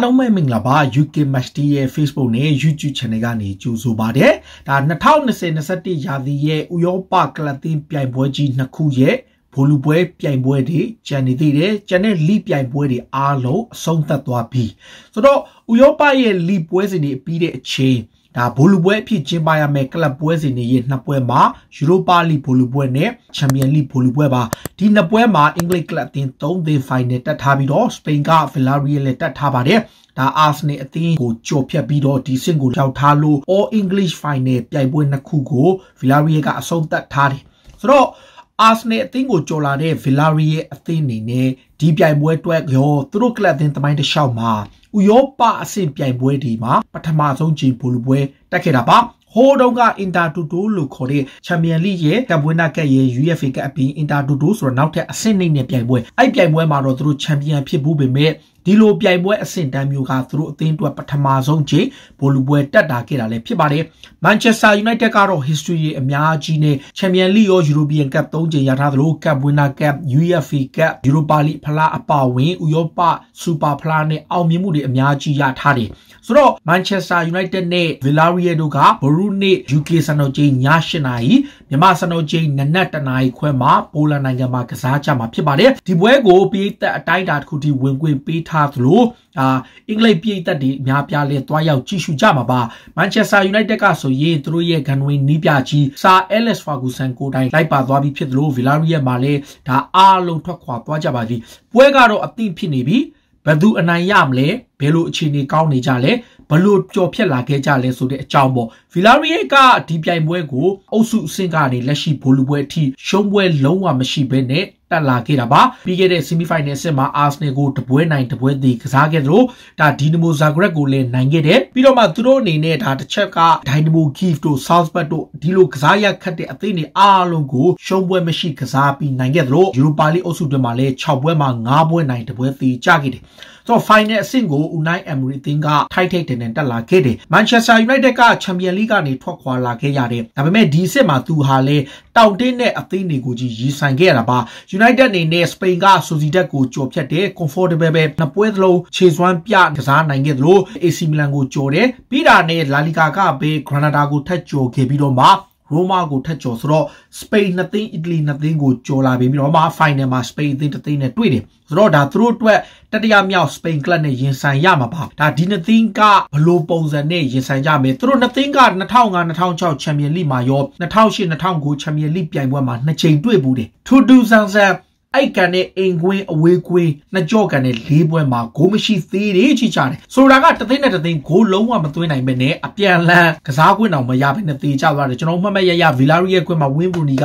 အားလုံးပဲမင်္ဂလာပါ UK Match Day ရဲ့ Facebook နဲ့ YouTube Channel ကနေကြိုဆိုပါတယ်ဒါ2020-21ရာသီရဲ့ဥရောပကလပ်သင်းပြိုင်ပွဲကြီးနှစ်ခုရဲ့ဗိုလ်လူပွဲပြိုင်ပွဲတွေကြံနေသေးတယ်ကြံတဲ့လိပြိုင်ပွဲတွေအားလုံးအဆုံးသတ်သွားပြီဆိုတော့ဥရောပရဲ့လိပွဲစဉ်တွေပြီးတဲ့အချိန်ဒါဘိုလူပွဲအဖြစ်ကျင်းပရမယ့်ကလပ်ပွဲစဉ်တွေရဲ့နှစ်ပွဲမှာယူရိုပါလိဘိုလူပွဲနဲ့ချန်ပီယံလိဘိုလူပွဲပါဒီနှစ်ပွဲမှာအင်္ဂလိပ်ကလပ်အသင်း၃သင်းဖိုင်နယ်တက်ထားပြီးတော့စပိန်ကဗီလာရီယယ်လည်းတက်ထားပါတယ်ဒါအာဆနယ်အသင်းကိုကြော်ဖြတ်ပြီးတော့ဒီဆင့်ကိုရောက်ထားလို့ All English Final ပြိုင်ပွဲနှစ်ခုကို Villarreal ကအဆုံးသတ်ထားတယ်ဆိုတော့အာဆနယ်အသင်းကိုကြော်လာတဲ့ Villarreal အသင်းအနေနဲ့ဒီပြိုင်ပွဲအတွက်ရောသူတို့ကလပ်အသင်းတမိုင်းတစ်လျှောက်မှာဥရောပအဆင့်ပြိုင်ပွဲဒီမှာပထမဆုံးကြည်ဘောလုံးပွဲတက်ခဲ့တာပါဟိုးတုန်းကအင်တာတူတိုလို့ခေါ်တဲ့ချန်ပီယံလိရဲ့ကပ်ဝင်းနာကပ်ရဲ့ UEFA ကပ်အပြင်အင်တာတူတိုဆိုတော့နောက်ထပ်အဆင့်နှိမ့်နဲ့ပြိုင်ပွဲအဲ့ပြိုင်ပွဲမှာတော့သူတို့ချန်ပီယံဖြစ်ဖို့ပေမဲ့ဒီလိုပြိုင်ပွဲအဆင့်တန်းမျိုးကသူတို့အသင်းအတွက်ပထမဆုံးချိန်ဘောလူပွဲတက်တာခဲ့တာလည်းဖြစ်ပါတယ်။ Manchester United ကတော့ history အများကြီးနဲ့ Champions League ရော European Cup ၃ချိန်ရထားသလို Cup Winner Cup, UEFA Cup, Europa League ဖလားအပါအဝင်ဥရောပ Super ဖလားနဲ့အောင်မြင်မှုတွေအများကြီးရထားတယ်။ဆိုတော့ Manchester United နဲ့ Villarreal တို့က Brunei UK စံတော်ချိန်ည8နာရီမြန်မာစံတော်ချိန်နနက်7နာရီခွဲမှာပိုလန်နိုင်ငံမှာကစားကြမှာဖြစ်ပါတယ်။ဒီပွဲကိုပြည်သက်အတိုင်းအတာတစ်ခုထိဝင်ခွင့်ပေးထားထားသလိုအာအင်္ဂလိပ်ပြည်သက်တွေအများပြားလဲတွားရောက်ကြည့်ရှုကြမှာပါမန်ချက်စတာယူနိုက်တက်ကဆိုရင်သူတို့ရဲ့ဂန်ဝင်နီးပြကြီးစာအဲလက်စ်ဖာဂူဆန်ကိုတိုင်လိုက်ပါသွားပြီးဖြစ်သလိုဗီလာရီယက်မှာလဲဒါအားလုံးထွက်ခွာသွားကြပါသည်ပွဲကတော့အသင့်ဖြစ်နေပြီဘယ်သူအနိုင်ရမလဲဘယ်လိုအခြေအနေကောင်းနေကြလဲဘလို့ကြော်ဖြက်လာခဲ့ကြလဲဆိုတဲ့အကြောင်းပေါ့ဗီလာရီယက်ကဒီပြိုင်ပွဲကိုအုပ်စုအဆင့်ကနေလက်ရှိဘောလုံးပွဲအထိရှုံးပွဲလုံးဝမရှိဘဲနဲ့တက်လာခဲ့တာပါပြီးခဲ့တဲ့ semi final စစ်မှာ Arsenal ကိုတပွဲနိုင်တပွဲသေးကစားခဲ့သလိုဒါ Dinamo Zagreb ကိုလည်းနိုင်ခဲ့တယ်ပြီးတော့မှသူတို့အနေနဲ့ဒါတစ်ချက်က Dynamo Kiev တို့ Salzburg တို့ဒီလိုကစားရခက်တဲ့အသင်းတွေအားလုံးကိုရှုံးပွဲမရှိကစားပြီးနိုင်ခဲ့သလို Europa League အုပ်စုတွင်မှာလည်း6ပွဲမှာ9ပွဲနိုင်တပွဲသေးကြခဲ့တယ်ဆိုတော့ final အဆင့်ကို Unai Emery အသင်းကထိုက်ထိုက်တန်တန်တက်လာခဲ့တယ် Manchester United က Champions League ကနေထွက်ခွာလာခဲ့ရတယ်ဒါပေမဲ့ဒီအဆင့်မှာသူဟာလည်းတောင့်တင်းတဲ့အသင်းတွေကိုကြီးရီဆိုင်ခဲ့ရတာပါ United အနေနဲ့စပိန်ကဆိုစီတက်ကိုကျော်ဖြတ်တဲ့ comfortable ပဲနှစ်ပွဲသလုံးခြေစွမ်းပြကစားနိုင်ခဲ့သလို AC Milan ကိုကျော်တယ်ပြီးတာနဲ့ La Liga ကပဲ Granada ကိုထပ်ကျော်ခဲ့ပြီးတော့မှရိုမာကိုထက်ကျော်ဆိုတော့စပိန်နှစ်သိန်းအီတလီနှစ်သိန်းကိုကျော်လာပြီးပြီးတော့မှ final မှာစပိန်အသင်းတစ်သိန်းနဲ့တွေ့တယ်ဆိုတော့ဒါသူတို့အတွက်တတိယမြောက်စပိန်ကလပ်နဲ့ရင်ဆိုင်ရမှာပါဒါဒီနှစ်သိန်းကဘလို့ပုံစံနဲ့ရင်ဆိုင်ကြမယ်သူတို့နှစ်သိန်းက2005 2006ချန်ပီယံလိမှာရော2008 2009ချန်ပီယံလိပြိုင်ပွဲမှာနှစ်ချိန်တွေ့ဘူးတယ်ထူထူဆန်းဆန်းအိုက်ကန်နဲ့အိမ်ကွင်းအဝေးကွင်းနှစ်ကြော့ကန်နဲ့လေးပွဲမှာဂိုးမရှိသေးသေးချိချတယ်ဆိုတာကတသိန်းနဲ့တသိန်းဂိုးလုံးဝမသွင်းနိုင်ပဲနဲ့အပြန်လန်းကစားကွင်းတောင်မရဘဲနဲ့တေချသွားတယ်ကျွန်တော်မှတ်မှတ်ရရဗီလာရီရဲ့ကွင်းမှာဝင်းဘူနီက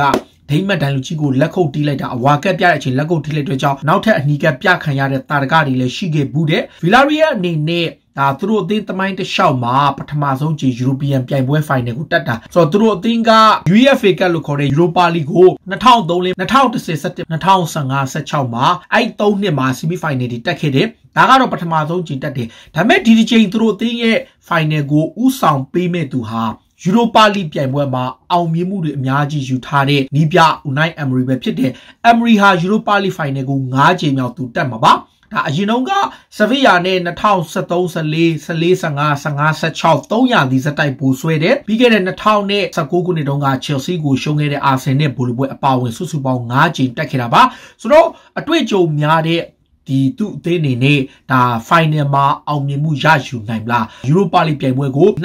ဒိမတ်ဒန်လူချီကိုလက်ခုပ်တီးလိုက်တာအဝါကက်ပြတဲ့အချိန်လက်ခုပ်တီးလိုက်တဲ့ကြောင့်နောက်ထပ်အနီးကပြခံရတဲ့တာရကတွေလည်းရှိခဲ့ဘူးတဲ့ဗီလာရီရဲ့အနေနဲ့ဒါသူတို့အသင်းတမိုင်းတစ်လျှောက်မှာပထမဆုံးကြည် European ပြိုင်ပွဲ final ကိုတက်တာဆိုတော့သူတို့အသင်းက UEFA Cup လို့ခေါ်တဲ့ Europa League ကို2003 2017 2015 16မှာအဲ့၃နှစ်မှာ semi final တွေတက်ခဲ့တယ်ဒါကတော့ပထမဆုံးကြည်တက်တယ်ဒါပေမဲ့ဒီဒီချိန်သူတို့အသင်းရဲ့ final ကိုဥဆောင်ပေးမဲ့သူဟာယူရိုပါလိပြိုင်ပွဲမှာအောင်မြင်မှုတွေအများကြီးယူထားတဲ့နီးပြ Unai Emery ပဲဖြစ်တယ်။ Emery ဟာယူရိုပါလိ final ကို9ကြိမ်မြောက်သူတက်မှာပါ။ဒါအရင်ကဆဗီယာနဲ့2013 14 15 15 16 300ဒီစတိုက်ပိုးဆွဲတယ်ပြီးခဲ့တဲ့2019ခုနှစ်တုန်းက Chelsea ကိုရှုံးခဲ့တဲ့ Arsenal နဲ့ဘောလုံးပွဲအပါအဝင်စုစုပေါင်း9ကြိမ်တက်ခဲ့တာပါဆိုတော့အတွေ့အကြုံများတဲ့ဒီသူ့အသေးအနေနဲ့ဒါ final မှာအောင်မြင်မှုရယူနိုင်မလားယူရိုပါလိပြိုင်ပွဲကို2001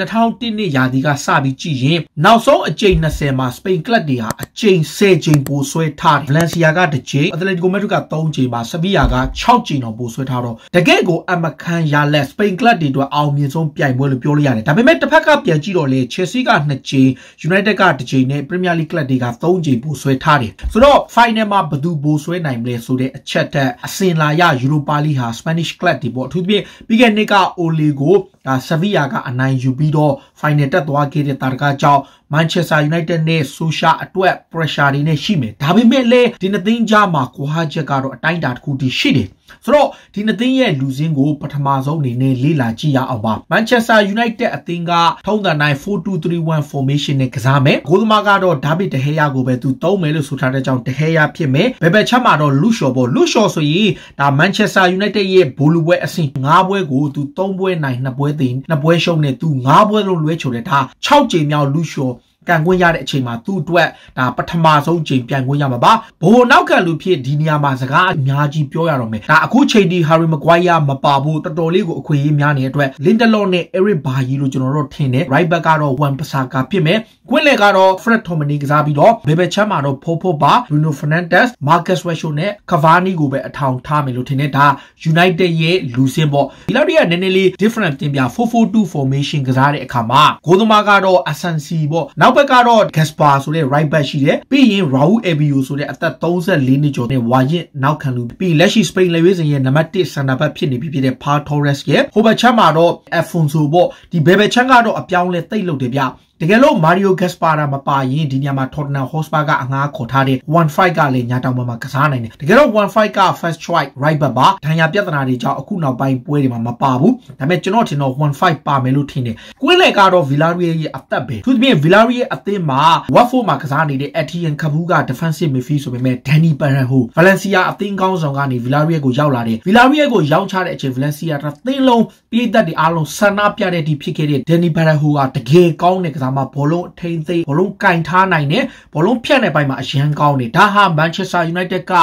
နှစ်ရာသီကစပြီးကြည့်ရင်နောက်ဆုံးအကြိမ်20မှာစပိန်ကလပ်တွေဟာအကြိမ်10ကြိမ်ပိုဆွဲထားတယ်ဗလန်စီယာကတစ်ကြိမ်အက်တလက်တီကိုမက်ဒရစ်က3ကြိမ်ပါဆဗီယာက6ကြိမ်တော့ပိုဆွဲထားတော့တကယ့်ကိုအမခံရလက်စပိန်ကလပ်တွေအတွက်အောင်မြင်ဆုံးပြိုင်ပွဲလို့ပြောလို့ရတယ်ဒါပေမဲ့တစ်ဖက်ကပြန်ကြည့်တော့လေ Chelsea က2ကြိမ် United က2ကြိမ်နဲ့ Premier League ကလပ်တွေက3ကြိမ်ပိုဆွဲထားတယ်ဆိုတော့ final မှာဘယ်သူပိုဆွဲနိုင်မလဲဆိုတဲ့အချက်ထက်အစင်လာရယူရိုပါလီဟာ Spanish club တွေပေါ့အထူးသဖြင့်ပြီးခဲ့နှစ်က Ole ကိုဒါဆဗီယာကအနိုင်ယူပြီးတော့ final တက်သွားခဲ့တဲ့တာတကကြောင့် Manchester United နဲ့ Social အတွက် pressure တွေနဲ့ရှိမယ်ဒါပေမဲ့လည်းဒီနှစ်သင်းကြားမှာကွာချက်ကတော့အတိုင်းအတာတစ်ခုတည်းရှိတယ်ဆိုတော့ဒီနှစ်သင်းရဲ့လူစင်းကို ပထမဆုံးအနေနဲ့လေ့လာကြည့်ရအောင်ပါ Manchester United အသင်းကထုံးတန်တိုင်း4231 formation နဲ့ကစားမယ်ဂိုးသမားကတော့ David De Gea ကိုပဲသူသုံးမယ်လို့ဆိုထားတဲ့ကြောင့် De Gea ဖြစ်မယ်ဘယ်ဘက်ချက်မှာတော့ Luke Shaw ပေါ့ Luke Shaw ဆိုရင်ဒါ Manchester United ရဲ့ဘိုးလူပွဲအဆင့်5ပွဲကိုသူ3ပွဲနိုင်2ပွဲတည်နှစ်ပွဲရှုံးနဲ့သူ၅ပွဲလုံးလွဲချုံတယ်ဒါ6ကြိမ်မြောက်လူလျှော်ကန်ခွင့်ရတဲ့အချိန်မှာသူ့အတွက်ဒါပထမဆုံးချိန်ပြန်ခွင့်ရမှာပါဘိုးနောက်ကန်လူဖြစ်ဒီနေရာမှာစကားအများကြီးပြောရတော့မယ်ဒါအခုချိန်ဒီဟာရီမကွိုင်းယာမပါဘူးတော်တော်လေးကိုအခွင့်အရေးများနေတဲ့အတွက်လင်တလော့နဲ့အရစ်ဘာကြီးလို့ကျွန်တော်တို့ထင်တယ် right back ကတော့ဝန်ပစာကာဖြစ်မယ်ကွင်းလယ်ကတော့ Fred Tomini ကစားပြီးတော့ဘေဘချမ်းမှာတော့ဖိုးဖိုးပါ Bruno Fernandes Marcus Rashford နဲ့ Cavani ကိုပဲအထောင်ထားမယ်လို့ထင်တယ်ဒါ United ရဲ့လူစင်ပေါ့ဒီလောက်တည်းကနည်းနည်းလေး different တင်ပြ442 formation ကစားတဲ့အခါမှာဂိုးသမားကတော့ Asensi ပေါ့နောက်နောက်ဘက်ကတော့ Gaspar ဆိုတဲ့ right back ရှိတယ်ပြီးရင် Raul Abio ဆိုတဲ့အသက်34နှစ်ကျော်နဲ့ဝါရင့်နောက်ခံလူပြီးလက်ရှိ Spain လက်ရွေးစင်ရဲ့နံပါတ်1 center back ဖြစ်နေပြီဖြစ်တဲ့ Par Torres ရဲ့ဟိုဘက်ချမ်းမှာတော့ Afonso ပေါ့ဒီဘယ်ဘက်ချမ်းကတော့အပြောင်းလဲတိတ်လို့တယ်ဗျတကယ်လို့ Mario Gaspara မပါရင်ဒီညမှာ Tottenham Hotspur ကအငှားခေါ်ထားတဲ့15ကလည်းညာတောင်ပေါ်မှာကစားနိုင်တယ်တကယ်လို့15က first choice right back ပါဒဏ်ရာပြဿနာတွေကြောင့်အခုနောက်ပိုင်းပွဲတွေမှာမပါဘူးဒါပေမဲ့ကျွန်တော်ထင်တော့15ပါမယ်လို့ထင်တယ်ကွင်းလေကတော့ Villarreal ရဲ့အသက်ပဲသူတပြင်း Villarreal ရဲ့အသင်းမှာ Watford မှာကစားနေတဲ့ Etienne Cabu က defensive midfield ဆိုပေမဲ့ Danny Parejo Valencia အသင်းကောင်းဆောင်ကနေ Villarreal ကိုရောက်လာတယ် Villarreal ကိုရောက်ချတဲ့အချိန် Valencia တစ်သင်းလုံးပြည်သက်တွေအားလုံးဆန္ဒပြတဲ့အထိဖြစ်ခဲ့တဲ့ Danny Parejo ကတကယ်ကောင်းတဲ့ကစားမှာဘောလုံးထိမ့်သိဘောလုံးကင်ထားနိုင်တယ်ဘောလုံးဖြတ်တဲ့ဘက်မှာအရန်ကောင်းတယ်ဒါဟာ Manchester United က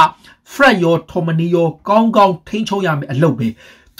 Fred ရော Tomani ရောကောင်းကောင်းထိန်းချုပ်ရမယ်အလုပ်ပဲ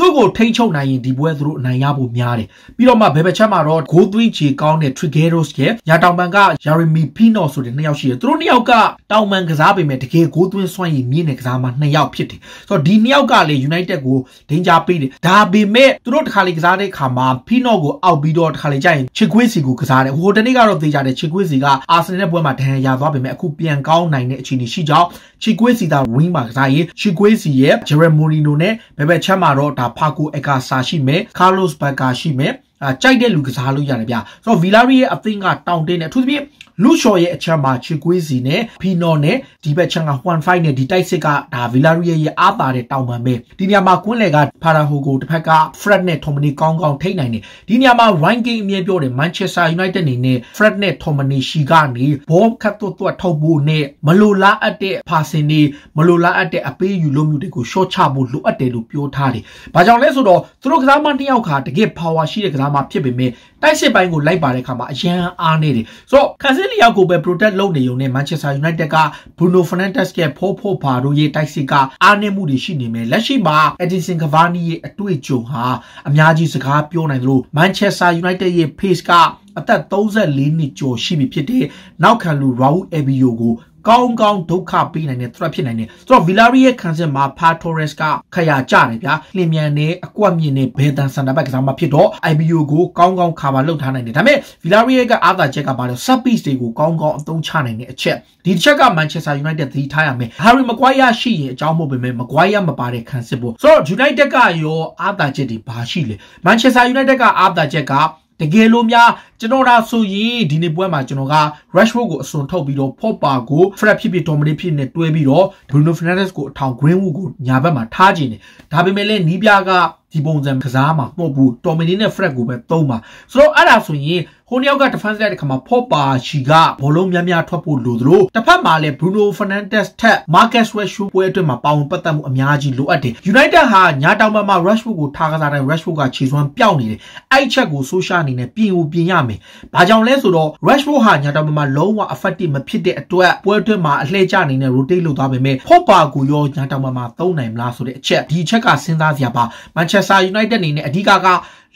သူ့ကိုထိန်းချုပ်နိုင်ရင်ဒီပွဲသူတို့အနိုင်ရဖို့များတယ်ပြီးတော့မှဘယ်ဘက်ချက်မှာတော့ goal 3 J ကောင်းတဲ့ Trigueros ရဲ့ညာတောင်ပန်က Jeremy Pino ဆိုတဲ့နှစ်ယောက်ရှိတယ်သူတို့နှစ်ယောက်ကတောင်ပန်ကစားပေမဲ့တကယ် goal သွင်းစွမ်းရည်မြင့်တဲ့ကစားမှာနှစ်ယောက်ဖြစ်တယ်ဆိုတော့ဒီနှစ်ယောက်ကလည်း United ကို danger ပေးတယ်ဒါပေမဲ့သူတို့တစ်ခါလေကစားတဲ့အခါမှာ Pino ကိုအောက်ပြီးတော့တစ်ခါလေကြာရင် Chiguesi ကိုကစားတယ်ဟိုတနေ့ကတော့သိကြတယ် Chiguesi က Arsenal နဲ့ပွဲမှာဒဏ်ရာရသွားပေမဲ့အခုပြန်ကောင်းနိုင်တဲ့အခြေအနေရှိကြောင်း Chiguesi သာ wing မှာကစားရင် Chiguesi ရဲ့ Jeremy Mourinho နဲ့ဘယ်ဘက်ချက်မှာတော့ဒါဖာကိုအက်ကာဆာရှိမယ်ကားလို့စ်ဘတ်ကာရှိမယ်အဲကြိုက်တဲ့လူကစားလို့ရတယ်ဗျာဆိုတော့ဗီလာရီရဲ့အသင်းကတောင်းတင်းတယ်အထူးသဖြင့်လူရှော်ရဲ့အချက်မှာချီကွေးစီနဲ့ဖီနော်နဲ့ဒီဘက်ချက်ကဟွမ်ဖိုက်နဲ့ဒီတိုက်စစ်ကဒါဗီလာရီယာရဲ့အားပါတဲ့တောင်ပံပဲဒီနေရာမှာကွင်းလေကဖာရာဟိုကိုတစ်ဖက်ကဖရက်နဲ့ထော်မနီကောင်းကောင်းထိနိုင်တယ်ဒီနေရာမှာ ranking အမြဲပြောတယ်မန်ချက်စတာယူနိုက်တက်အနေနဲ့ဖရက်နဲ့ထော်မနီရှီကနေဘောခတ်တော့တော့ထုတ်ဖို့နဲ့မလိုလားအပ်တဲ့ဖာစင်တွေမလိုလားအပ်တဲ့အပေးယူလို့မျိုးတွေကိုရှော့ချဖို့လိုအပ်တယ်လို့ပြောထားတယ်ဘာကြောင့်လဲဆိုတော့သူတို့ကစားမတစ်ယောက်ခါတကယ် power ရှိတဲ့ကစားမဖြစ်ပေမဲ့တိုက်စစ်ပိုင်းကိုလိုက်ပါတဲ့အခါမှာအရန်အားနေတယ်ဆိုတော့ခန်ဆစ်လီယောက်ကိုပဲ protect လုပ်နေုံနဲ့ Manchester United က Bruno Fernandes ရဲ့ဖို့ဖို့ပါတို့ရဲ့တိုက်စစ်ကအားနည်းမှုတွေရှိနေမယ်လက်ရှိမှာ Edinson Cavani ရဲ့အတွေ့အကြုံဟာအများကြီးစကားပြောနိုင်သလို Manchester United ရဲ့ pace ကအသက်34နှစ်ကျော်ရှိပြီဖြစ်တဲ့နောက်ခံလူ Raul Ebio ကိုကောင်းကောင်းဒုက္ခပေးနိုင်တဲ့ threat ဖြစ်နိုင်တယ်ဆိုတော့ Villarreal ရဲ့ခံစစ်မှာ Par Torres ကခရာကြတယ်ဗျာလင်မြန်နဲ့အကွက်မြင့်နဲ့ဘယ်တန်စန်တာဘက်ကစားမှဖြစ်တော့ IBO ကိုကောင်းကောင်း cover လုပ်ထားနိုင်တယ်ဒါပေမဲ့ Villarreal ကအားသာချက်ကပါလို့ sub piece တွေကိုကောင်းကောင်းအသုံးချနိုင်တဲ့အချက်ဒီချက်က Manchester United သတိထားရမယ် Harry Maguire ရှိရင်အကြောင်းမဟုတ်ပေမဲ့ Maguire မပါတဲ့ခံစစ်ပေါ့ဆိုတော့ United ကရောအားသာချက်တွေဘာရှိလဲ Manchester United ကအားသာချက်ကတကယ်လို့များကျွန်တော်ဒါဆိုရင်ဒီနေ့ပွဲမှာကျွန်တော်က Rashford ကိုအစွန်ထုတ်ပြီးတော့ Pogba ကို Fred ဖြစ်ဖြစ် Dominic ဖြစ်နေတွဲပြီးတော့ Bruno Fernandes ကိုအထောင် Greenwood ကိုညာဘက်မှာထားခြင်းတယ်ဒါပေမဲ့လည်းနီးပြားကဒီပုံစံကစားမှာမဟုတ်ဘူးတော်မီနီနဲ့ Fred ကိုပဲသုံးပါဆိုတော့အဲ့ဒါဆိုရင်ဟိုနှစ်ယောက်က defense လိုက်တဲ့ခါမှာဖော့ပါရှီကဘောလုံးများများထွက်ဖို့လိုသလိုတစ်ဖက်မှာလည်း Bruno Fernandes ထက် Marcus Rashford ပွဲအတွက်မှာပါဝင်ပတ်သက်မှုအများကြီးလိုအပ်တယ် United ဟာညာတောင်ဘက်မှာ Rashford ကိုထားကစားတဲ့ Rashford ကခြေစွမ်းပျောက်နေတယ်အဲ့ချက်ကို Social အနေနဲ့ပြင်ကိုပြင်ရမယ်ဘာကြောင့်လဲဆိုတော့ Rashford ဟာညာတောင်ဘက်မှာလုံးဝ effective မဖြစ်တဲ့အတွက်ပွဲအတွက်မှာအလှည့်ကျအနေနဲ့ rotate လုပ်သွားပေမဲ့ဖော့ပါကိုရောညာတောင်ဘက်မှာသုံးနိုင်မလားဆိုတဲ့အချက်ဒီအချက်ကစဉ်းစားစရာပါ Manchester Manchester United အနေနဲ့အဓိကက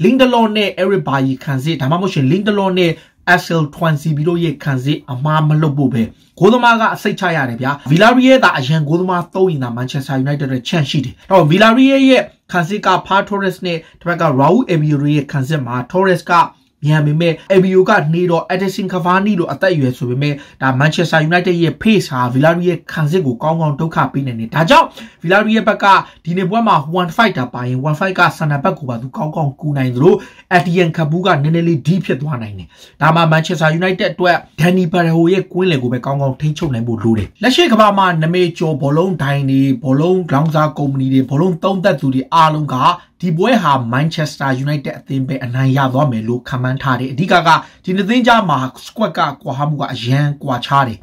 Lindelof နဲ့ Eric Bailly ခံစစ်ဒါမှမဟုတ်ရှင် Lindelof နဲ့ Axel Twansi ပြီးတော့ရဲ့ခံစစ်အမှားမလုပ်ဖို့ပဲဂိုးသမားကအစိတ်ချရတယ်ဗျာ Villarreal သာအရန်ဂိုးသမားသုံးရင်သာ Manchester United ရဲ့ chance ရှိတယ်။တော့ Villarreal ရဲ့ခံစစ်က Par Torres နဲ့တစ်ဖက်က Raul Albiol ရဲ့ခံစစ်မှာ Torres ကမြန်ပေမဲ့ ABO ကနေတော့ Edison Cavani လို့အသက်အရွယ်ဆိုပေမဲ့ဒါ Manchester United ရဲ့ pace ဟာ Villarreal ရဲ့ခံစစ်ကိုကောင်းကောင်းဒုက္ခပေးနေတယ်ဒါကြောင့် Villarreal ရဲ့ဘက်ကဒီနေ့ပွဲမှာ1 fight တာပါရင်1 fight ကဆန်နာဘက်ကိုပါသူကောင်းကောင်းကူနိုင်သလို Etienne Cabu ကနည်းနည်းလေး deep ဖြစ်သွားနိုင်တယ်ဒါမှ Manchester United အတွက် Danny Barreiro ရဲ့ကွင်းလယ်ကိုပဲကောင်းကောင်းထိန်းချုပ်နိုင်ဖို့လိုတယ်လက်ရှိကမ္ဘာမှာနမေကျော်ဘောလုံးဒိုင်းတွေဘောလုံး ground စားကုမ္ပဏီတွေဘောလုံးသုံးသက်သူတွေအားလုံးကဒီပွဲဟာ Manchester United အသင်းပဲအနိုင်ရသွားမယ်လို့ခန့်မှန်းထားတယ်အဓိကကဒီနှစ်သင်းကြားမှာ squad ကကွာမှုကအရန်ကွာခြားတယ်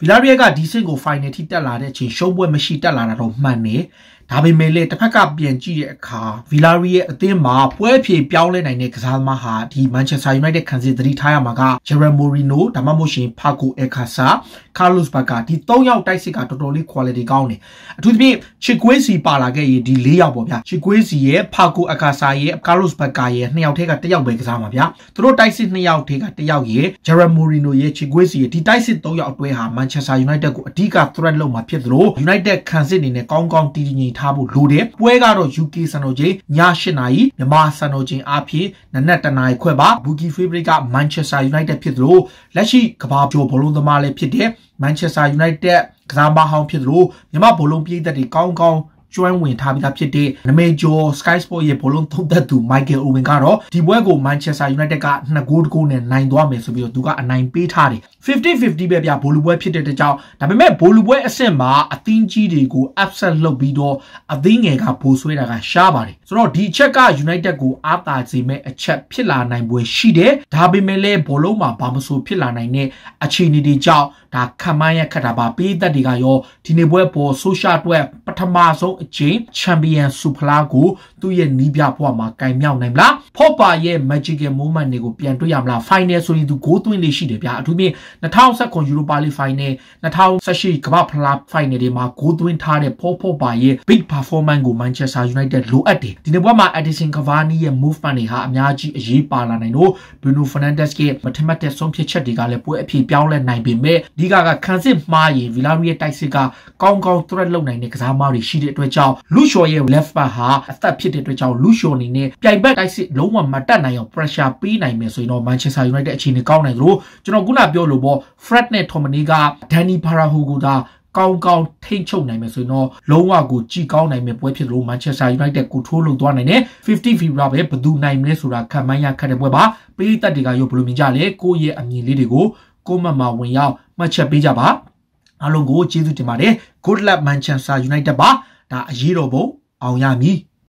Villarreal ကဒီဆင့်ကို final ထိတက်လာတဲ့အချိန်ရှုံးပွဲမရှိတက်လာတာတော့မှန်တယ်ဒါပေမဲ့လည်းတစ်ဖက်ကပြန်ကြည့်တဲ့အခါဗီလာရီရဲ့အသင်းမှာပွဲဖြေပြောင်းလဲနိုင်တဲ့ကစားသမားဟာဒီ Manchester United ခံစစ်သတိထားရမှာက Gerard Moreno ဒါမှမဟုတ်ရှင် Paco Alcácer Carlos Bacca ဒီ၃ယောက်တိုက်စစ်ကတော်တော်လေး quality ကောင်းတယ်အထူးသဖြင့် Chiquesi ပါလာခဲ့ရင်ဒီ၄ယောက်ပေါ့ဗျာ Chiquesi ရဲ့ Paco Alcácer ရဲ့ Carlos Bacca ရဲ့နှစ်ယောက်ထဲကတစ်ယောက်ပဲကစားမှာဗျာသူတို့တိုက်စစ်နှစ်ယောက်ထဲကတစ်ယောက်ရဲ့ Gerard Moreno ရဲ့ Chiquesi ရဲ့ဒီတိုက်စစ်၃ယောက်အတွဲဟာ Manchester United ကိုအဓိက threat လုပ်မှာဖြစ်သလို United ခံစစ်အနေနဲ့ကောင်းကောင်းတည်တည်ငြိမ်ထားဖို့လိုတယ်ပွဲကတော့ UK စံတော်ချိန်ည8နာရီမြန်မာစံတော်ချိန်အားဖြင့်နနက်တနာရီခွဲပါဘူကီဖေဘရစ်က Manchester United ဖြစ်သလိုလက်ရှိကမ္ဘာကျော်ဘောလုံးသမားလည်းဖြစ်တဲ့ Manchester United ကစားမဟောင်းဖြစ်သလိုမြန်မာဘောလုံးပရိသတ်တွေကောင်းကောင်းကျွမ်းဝင်ထားပြီးသားဖြစ်တဲ့နမေဂျော Sky Sport ရဲ့ဘောလုံးသုံးသက်သူ Michael Owen ကတော့ဒီပွဲကို Manchester United က2ဂိုးတကိုးနဲ့နိုင်သွားမယ်ဆိုပြီးတော့သူကအနိုင်ပေးထားတယ်50-50ပဲဗျဘောလုံးပွဲဖြစ်တဲ့တကြောင်ဒါပေမဲ့ဘောလုံးပွဲအဆင့်မှာအသင်းကြီးတွေကို upset လုပ်ပြီးတော့အသင်းငယ်ကပိုဆွဲတာကရှားပါတယ်ဆိုတော့ဒီအချက်က United ကိုအားသာစေမဲ့အချက်ဖြစ်လာနိုင်ပွဲရှိတယ်ဒါပေမဲ့လည်းဘောလုံးမှာဘာမဆိုဖြစ်လာနိုင်တဲ့အခြေအနေတွေကြောင့်ဒါခံမရခက်တာပါပေးသက်တွေကရောဒီနေ့ပွဲပေါ်ဆိုရှာအတွက်ပထမဆုံးအကြိမ်ချန်ပီယံဆုဖလားကိုသူ့ရဲ့နီးပြဘဝမှာကင်မြောက်နိုင်မလားဖော့ပါရဲ့ magical moment တွေကိုပြန်တွေ့ရမလား final ဆိုရင်သူ goal သွင်းလေးရှိတယ်ဗျာအထူးဖြင့်2019 Europa League final 2018ကမ္ဘာဖလား final တွေမှာ goal သွင်းထားတဲ့ဖော့ဖော့ပါရဲ့ big performance ကို Manchester United လိုအပ်တယ်ဒီနေ့ဘက်မှာ Edison Cavani ရဲ့ movement တွေဟာအများကြီးအရေးပါလာနိုင်လို့ Bruno Fernandes ရဲ့မထမတ်တဲ့ဆုံးဖြတ်ချက်တွေကလည်းပွဲအဖြစ်ပြောင်းလဲနိုင်ပေမဲ့ဒီကကခံစစ်မှားရင် Villarreal ရဲ့တိုက်စစ်ကကောင်းကောင်း threat လုပ်နိုင်တဲ့ကစားသမားတွေရှိတဲ့အတွက်ကြောင့် Lucio ရဲ့ left back ဟာအသက်ဖြစ်တဲ့အတွက်ကြောင့်လူရှော်အနေနဲ့ပြိုင်ဘက်တိုက်စစ်လုံးဝမတက်နိုင်အောင် pressure ပေးနိုင်မယ်ဆိုရင်တော့ Manchester United အခြေအနေကောင်းနိုင်သလိုကျွန်တော်ခုနပြောလို့ပေါ့ Fred နဲ့ Tomani က Danny Parahu ကိုဒါကောင်းကောင်းထိန်းချုပ်နိုင်မယ်ဆိုရင်တော့လုံးဝကိုကြည်ကောင်းနိုင်မယ်ပွဲဖြစ်လို့ Manchester United ကိုထိုးလုံသွားနိုင်တယ်50 FIFA ပဲဘယ်သူနိုင်မလဲဆိုတာခံမှန်းရခက်တဲ့ပွဲပါပေးသက်တွေကရောဘယ်လိုမြင်ကြလဲကိုယ့်ရဲ့အမြင်လေးတွေကိုကိုမမဝင်ရောက်မှတ်ချက်ပေးကြပါအားလုံးကိုကျေးဇူးတင်ပါတယ် Good luck Manchester United ပါဒါအရေးတော်ပုံအောင်ရမည်